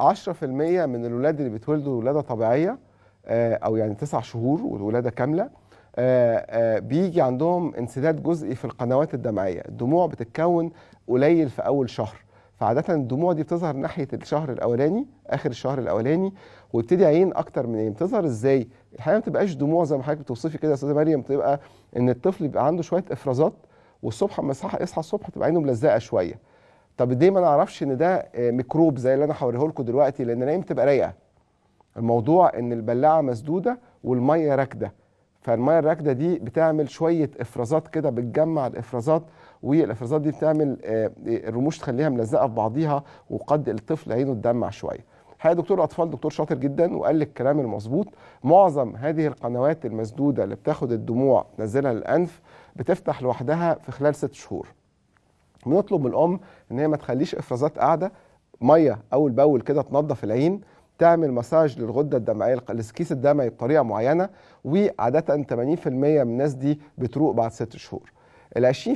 10% من الولاد اللي بيتولدوا ولاده طبيعيه آه، او يعني تسع شهور ولاده كامله آه، آه، بيجي عندهم انسداد جزئي في القنوات الدمعيه، الدموع بتتكون قليل في اول شهر، فعاده الدموع دي بتظهر ناحيه الشهر الاولاني اخر الشهر الاولاني ويبتدي عين اكتر من عين، إيه؟ بتظهر ازاي؟ الحقيقه ما بتبقاش دموع زي ما حضرتك بتوصفي كده يا استاذه مريم بتبقى ان الطفل بيبقى عنده شويه افرازات والصبح اما يصحى الصبح تبقى عينه ملزقه شويه. طب دي ما نعرفش ان ده آه، ميكروب زي اللي انا هوريه لكم دلوقتي لان نايم تبقى رايقه الموضوع ان البلاعه مسدوده والميه راكده فالميه الراكده دي بتعمل شويه افرازات كده بتجمع الافرازات والافرازات دي بتعمل الرموش آه، آه، تخليها ملزقه في بعضيها وقد الطفل عينه تدمع شويه الحقيقه دكتور الاطفال دكتور شاطر جدا وقال لك الكلام المظبوط معظم هذه القنوات المسدوده اللي بتاخد الدموع تنزلها للانف بتفتح لوحدها في خلال ست شهور بنطلب من الام ان هي ما تخليش افرازات قاعده ميه اول باول كده تنظف العين تعمل مساج للغده الدمعيه الكيس الدمعي بطريقه معينه وعاده 80% من الناس دي بتروق بعد ست شهور ال